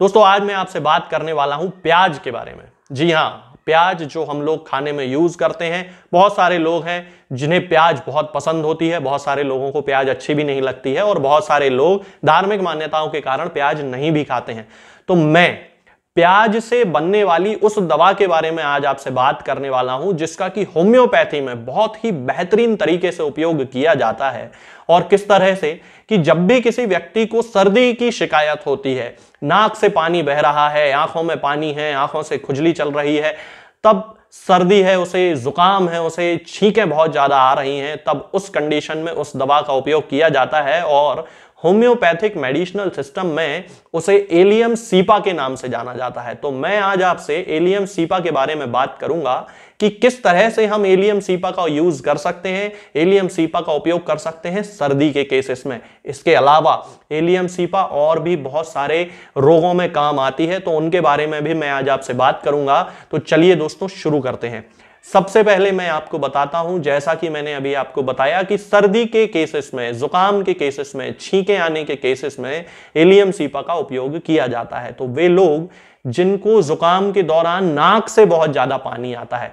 दोस्तों आज मैं आपसे बात करने वाला हूं प्याज के बारे में जी हाँ प्याज जो हम लोग खाने में यूज़ करते हैं बहुत सारे लोग हैं जिन्हें प्याज बहुत पसंद होती है बहुत सारे लोगों को प्याज अच्छी भी नहीं लगती है और बहुत सारे लोग धार्मिक मान्यताओं के कारण प्याज नहीं भी खाते हैं तो मैं प्याज से बनने वाली उस दवा के बारे में आज आपसे बात करने वाला हूं जिसका कि होम्योपैथी में बहुत ही बेहतरीन तरीके से उपयोग किया जाता है और किस तरह से कि जब भी किसी व्यक्ति को सर्दी की शिकायत होती है नाक से पानी बह रहा है आंखों में पानी है आंखों से खुजली चल रही है तब सर्दी है उसे जुकाम है उसे छींकें बहुत ज़्यादा आ रही हैं तब उस कंडीशन में उस दवा का उपयोग किया जाता है और होम्योपैथिक मेडिसिनल सिस्टम में उसे एलियम सीपा के नाम से जाना जाता है तो मैं आज आपसे एलियम सीपा के बारे में बात करूंगा कि किस तरह से हम एलियम सीपा का यूज कर सकते हैं एलियम सीपा का उपयोग कर सकते हैं सर्दी के केसेस में इसके अलावा एलियम सीपा और भी बहुत सारे रोगों में काम आती है तो उनके बारे में भी मैं आज आपसे बात करूंगा तो चलिए दोस्तों शुरू करते हैं सबसे पहले मैं आपको बताता हूं जैसा कि मैंने अभी आपको बताया कि सर्दी के केसेस में जुकाम के केसेस में छींके आने के केसेस में एलियम सीपा का उपयोग किया जाता है तो वे लोग जिनको जुकाम के दौरान नाक से बहुत ज्यादा पानी आता है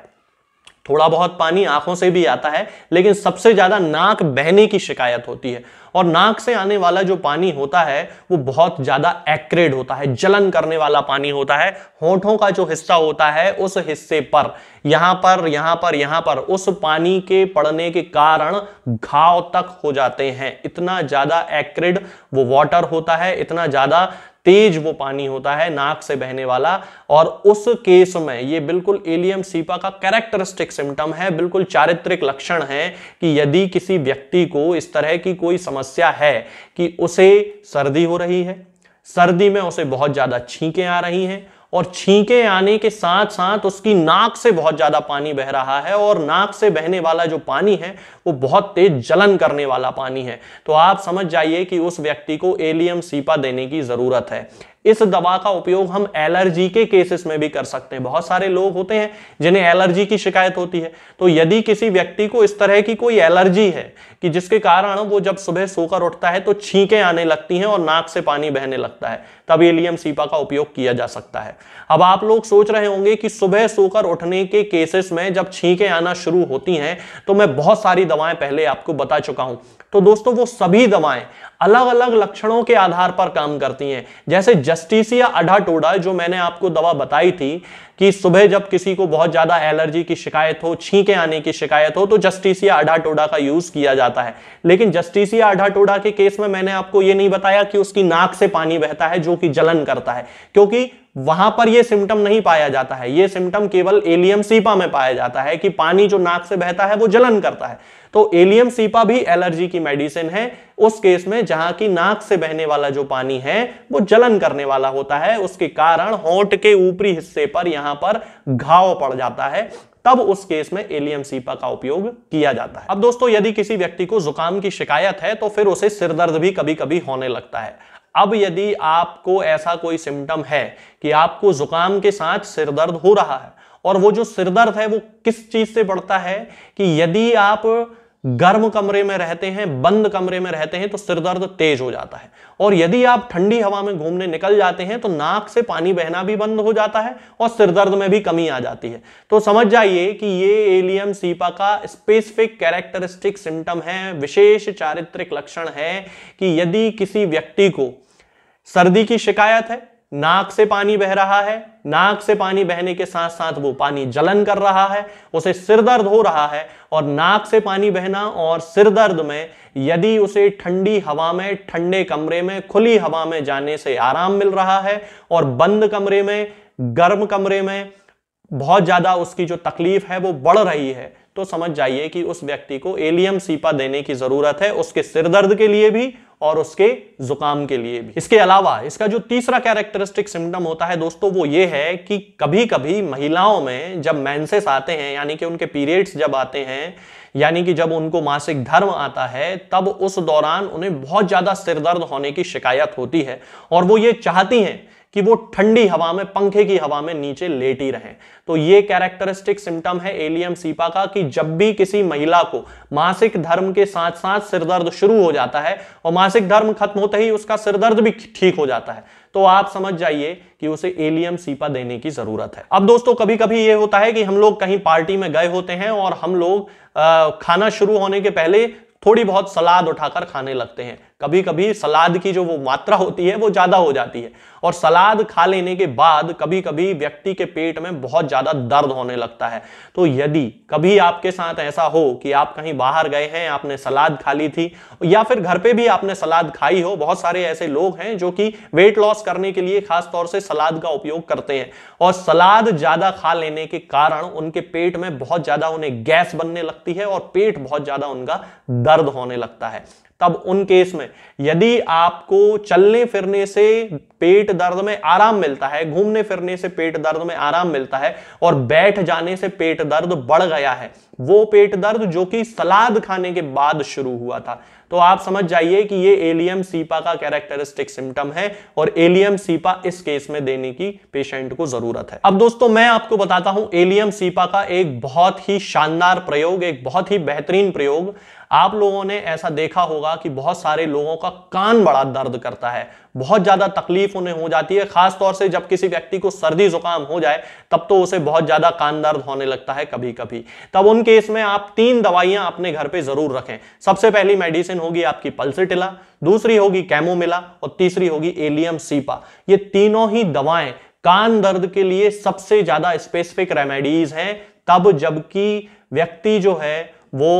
थोड़ा बहुत पानी आंखों से भी आता है लेकिन सबसे ज़्यादा नाक बहने की शिकायत होती है और नाक से आने वाला जो पानी होता है वो बहुत ज़्यादा एक्रेड होता है जलन करने वाला पानी होता है होठों का जो हिस्सा होता है उस हिस्से पर यहां पर यहां पर यहां पर उस पानी के पड़ने के कारण घाव तक हो जाते हैं इतना ज़्यादा एक्रेड वो वाटर होता है इतना ज़्यादा तेज वो पानी होता है नाक से बहने वाला और उस केस में ये बिल्कुल एलियम सीपा का कैरेक्टरिस्टिक सिम्टम है बिल्कुल चारित्रिक लक्षण है कि यदि किसी व्यक्ति को इस तरह की कोई समस्या है कि उसे सर्दी हो रही है सर्दी में उसे बहुत ज्यादा छींकें आ रही हैं और छींके आने के साथ साथ उसकी नाक से बहुत ज़्यादा पानी बह रहा है और नाक से बहने वाला जो पानी है वो बहुत तेज जलन करने वाला पानी है तो आप समझ जाइए कि उस व्यक्ति को एलियम सीपा देने की ज़रूरत है इस दवा का उपयोग हम एलर्जी के केसेस में भी कर सकते हैं बहुत सारे लोग होते हैं जिन्हें एलर्जी की शिकायत होती है तो यदि किसी व्यक्ति को इस तरह की कोई एलर्जी है कि जिसके कारण वो जब सुबह सोकर उठता है तो छींके आने लगती हैं और नाक से पानी बहने लगता है तब एलियम सीपा का उपयोग किया जा सकता है अब आप लोग सोच रहे होंगे कि सुबह सोकर उठने के केसेस में जब छींकें आना शुरू होती हैं तो मैं बहुत सारी दवाएं पहले आपको बता चुका हूं तो दोस्तों वो सभी दवाएं अलग अलग लक्षणों के आधार पर काम करती हैं जैसे जस्टिसिया अडाटोडा जो मैंने आपको दवा बताई थी कि सुबह जब किसी को बहुत ज्यादा एलर्जी की शिकायत हो छींके आने की शिकायत हो तो जस्टिसिया अडाटोडा का यूज किया जाता है लेकिन जस्टिसिया अडाटोडा के केस में मैंने आपको ये नहीं बताया कि उसकी नाक से पानी बहता है जो क्योंकि जलन करता है क्योंकि वहां पर यह सिम्टम नहीं पाया जाता है यह सिम्टम केवल एलियम सीपा में पाया जाता है कि पानी जो नाक से बहता है वो जलन करता है तो एलियम सीपा भी एलर्जी की मेडिसिन है उस केस में जहां की नाक से बहने वाला जो पानी है वो जलन करने वाला होता है उसके कारण होंठ के ऊपरी हिस्से पर यहां पर घाव पड़ जाता है तब उस केस में एलियम सीपा का उपयोग किया जाता है अब दोस्तों यदि किसी व्यक्ति को जुकाम की शिकायत है तो फिर उसे सिरदर्द भी कभी कभी होने लगता है अब यदि आपको ऐसा कोई सिम्टम है कि आपको जुकाम के साथ सिरदर्द हो रहा है और वो जो सिरदर्द है वो किस चीज से बढ़ता है कि यदि आप गर्म कमरे में रहते हैं बंद कमरे में रहते हैं तो सिरदर्द तेज हो जाता है और यदि आप ठंडी हवा में घूमने निकल जाते हैं तो नाक से पानी बहना भी बंद हो जाता है और सिरदर्द में भी कमी आ जाती है तो समझ जाइए कि ये एलियम सीपा का स्पेसिफिक कैरेक्टरिस्टिक सिम्टम है विशेष चारित्रिक लक्षण है कि यदि किसी व्यक्ति को सर्दी की शिकायत है नाक से पानी बह रहा है नाक से पानी बहने के साथ साथ वो पानी जलन कर रहा है उसे सिर दर्द हो रहा है और नाक से पानी बहना और सिर दर्द में यदि उसे ठंडी हवा में ठंडे कमरे में खुली हवा में जाने से आराम मिल रहा है और बंद कमरे में गर्म कमरे में बहुत ज़्यादा उसकी जो तकलीफ है वो बढ़ रही है तो समझ जाइए कि उस व्यक्ति को एलियम सीपा देने की ज़रूरत है उसके सिर दर्द के लिए भी और उसके जुकाम के लिए भी इसके अलावा इसका जो तीसरा कैरेक्टरिस्टिक सिम्टम होता है दोस्तों वो ये है कि कभी कभी महिलाओं में जब मैंसेस आते हैं यानी कि उनके पीरियड्स जब आते हैं यानी कि जब उनको मासिक धर्म आता है तब उस दौरान उन्हें बहुत ज्यादा सिरदर्द होने की शिकायत होती है और वो ये चाहती हैं कि वो ठंडी हवा में पंखे की हवा में नीचे लेटी रहे तो ये कैरेक्टरिस्टिक सिम्टम है एलियम सीपा का कि जब भी किसी महिला को मासिक धर्म के साथ साथ सिरदर्द शुरू हो जाता है और मासिक धर्म खत्म होते ही उसका सिरदर्द भी ठीक हो जाता है तो आप समझ जाइए कि उसे एलियम सीपा देने की जरूरत है अब दोस्तों कभी कभी ये होता है कि हम लोग कहीं पार्टी में गए होते हैं और हम लोग खाना शुरू होने के पहले थोड़ी बहुत सलाद उठाकर खाने लगते हैं कभी कभी सलाद की जो वो मात्रा होती है वो ज़्यादा हो जाती है और सलाद खा लेने के बाद कभी कभी व्यक्ति के पेट में बहुत ज्यादा दर्द होने लगता है तो यदि कभी आपके साथ ऐसा हो कि आप कहीं बाहर गए हैं आपने सलाद खा ली थी या फिर घर पे भी आपने सलाद खाई हो बहुत सारे ऐसे लोग हैं जो कि वेट लॉस करने के लिए खासतौर से सलाद का उपयोग करते हैं और सलाद ज्यादा खा लेने के कारण उनके पेट में बहुत ज्यादा उन्हें गैस बनने लगती है और पेट बहुत ज्यादा उनका दर्द होने लगता है तब उन केस में यदि आपको चलने फिरने से पेट पेट दर्द में आराम मिलता है घूमने फिरने से पेट दर्द में आराम मिलता है और बैठ जाने से पेट दर्द बढ़ गया है वो पेट दर्द जो कि सलाद खाने के बाद शुरू हुआ था तो आप समझ जाइए कि ये एलियम सीपा का कैरेक्टरिस्टिक सिम्टम है और एलियम सीपा इस केस में देने की पेशेंट को जरूरत है अब दोस्तों मैं आपको बताता हूं एलियम सीपा का एक बहुत ही शानदार प्रयोग एक बहुत ही बेहतरीन प्रयोग आप लोगों ने ऐसा देखा होगा कि बहुत सारे लोगों का कान बड़ा दर्द करता है बहुत ज्यादा तकलीफ उन्हें हो जाती है खासतौर से जब किसी व्यक्ति को सर्दी जुकाम हो जाए तब तो उसे बहुत ज्यादा कान दर्द होने लगता है कभी कभी तब उन केस में आप तीन दवाइयां अपने घर पे जरूर रखें सबसे पहली मेडिसिन होगी आपकी पल्सिटिला दूसरी होगी कैमोमिला और तीसरी होगी एलियम सीपा ये तीनों ही दवाएं कान दर्द के लिए सबसे ज्यादा स्पेसिफिक रेमेडीज हैं तब जबकि व्यक्ति जो है वो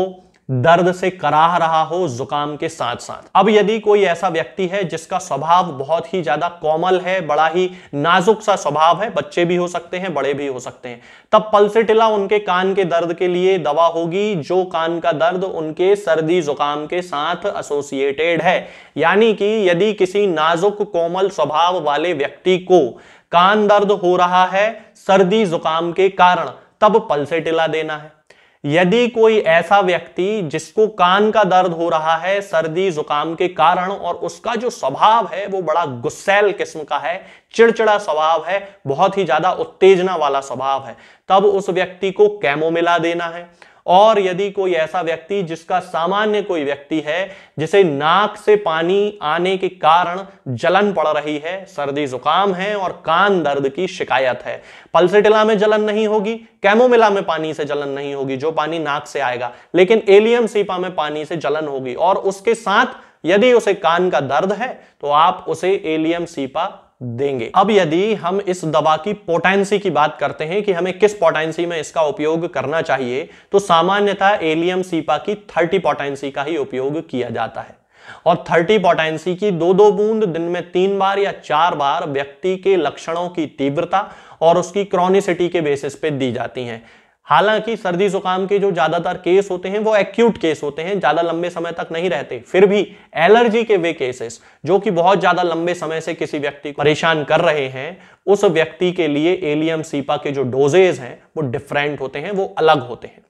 दर्द से कराह रहा हो जुकाम के साथ साथ अब यदि कोई ऐसा व्यक्ति है जिसका स्वभाव बहुत ही ज्यादा कोमल है बड़ा ही नाजुक सा स्वभाव है बच्चे भी हो सकते हैं बड़े भी हो सकते हैं तब पल्सिटिला उनके कान के दर्द के लिए दवा होगी जो कान का दर्द उनके सर्दी जुकाम के साथ एसोसिएटेड है यानी कि यदि किसी नाजुक कोमल स्वभाव वाले व्यक्ति को कान दर्द हो रहा है सर्दी जुकाम के कारण तब पल्सेटिला देना है यदि कोई ऐसा व्यक्ति जिसको कान का दर्द हो रहा है सर्दी जुकाम के कारण और उसका जो स्वभाव है वो बड़ा गुस्सेल किस्म का है चिड़चिड़ा स्वभाव है बहुत ही ज्यादा उत्तेजना वाला स्वभाव है तब उस व्यक्ति को कैमोमिला देना है और यदि कोई ऐसा व्यक्ति जिसका सामान्य कोई व्यक्ति है जिसे नाक से पानी आने के कारण जलन पड़ रही है सर्दी जुकाम है और कान दर्द की शिकायत है पल्सिटिला में जलन नहीं होगी कैमोमिला में पानी से जलन नहीं होगी जो पानी नाक से आएगा लेकिन एलियम सीपा में पानी से जलन होगी और उसके साथ यदि उसे कान का दर्द है तो आप उसे एलियम सीपा देंगे अब यदि हम इस दवा की पोटेंसी की बात करते हैं कि हमें किस पोटेंसी में इसका उपयोग करना चाहिए तो सामान्यतः एलियम सीपा की थर्टी पोटेंसी का ही उपयोग किया जाता है और थर्टी पोटेंसी की दो दो बूंद दिन में तीन बार या चार बार व्यक्ति के लक्षणों की तीव्रता और उसकी क्रॉनिसिटी के बेसिस पे दी जाती हैं हालांकि सर्दी जुकाम के जो ज्यादातर केस होते हैं वो एक्यूट केस होते हैं ज्यादा लंबे समय तक नहीं रहते फिर भी एलर्जी के वे केसेस जो कि बहुत ज्यादा लंबे समय से किसी व्यक्ति को परेशान कर रहे हैं उस व्यक्ति के लिए एलियम सीपा के जो डोजेज हैं वो डिफरेंट होते हैं वो अलग होते हैं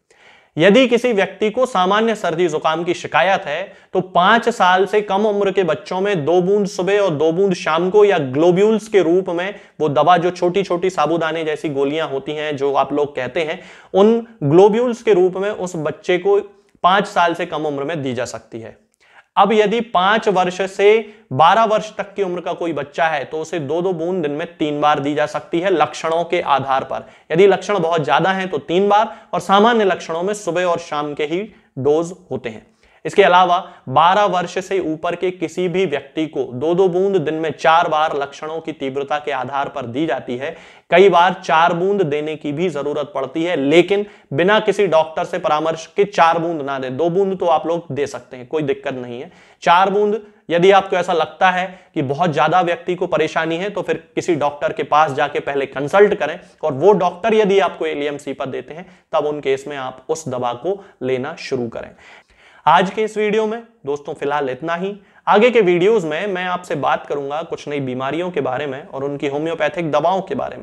यदि किसी व्यक्ति को सामान्य सर्दी जुकाम की शिकायत है तो पांच साल से कम उम्र के बच्चों में दो बूंद सुबह और दो बूंद शाम को या ग्लोब्यूल्स के रूप में वो दवा जो छोटी छोटी साबुदाने जैसी गोलियां होती हैं जो आप लोग कहते हैं उन ग्लोब्यूल्स के रूप में उस बच्चे को पांच साल से कम उम्र में दी जा सकती है अब यदि पांच वर्ष से बारह वर्ष तक की उम्र का कोई बच्चा है तो उसे दो दो बूंद दिन में तीन बार दी जा सकती है लक्षणों के आधार पर यदि लक्षण बहुत ज्यादा हैं तो तीन बार और सामान्य लक्षणों में सुबह और शाम के ही डोज होते हैं इसके अलावा 12 वर्ष से ऊपर के किसी भी व्यक्ति को दो दो बूंद दिन में चार बार लक्षणों की तीव्रता के आधार पर दी जाती है कई बार चार बूंद देने की भी जरूरत पड़ती है लेकिन बिना किसी डॉक्टर से परामर्श के चार बूंद ना दे दो बूंद तो आप लोग दे सकते हैं कोई दिक्कत नहीं है चार बूंद यदि आपको ऐसा लगता है कि बहुत ज्यादा व्यक्ति को परेशानी है तो फिर किसी डॉक्टर के पास जाके पहले कंसल्ट करें और वो डॉक्टर यदि आपको एलियम सी पर देते हैं तब उन केस में आप उस दवा को लेना शुरू करें आज के इस वीडियो में दोस्तों फिलहाल इतना ही आगे के वीडियोस में मैं आपसे बात करूंगा कुछ नई बीमारियों के बारे में और उनकी होम्योपैथिक दवाओं के बारे में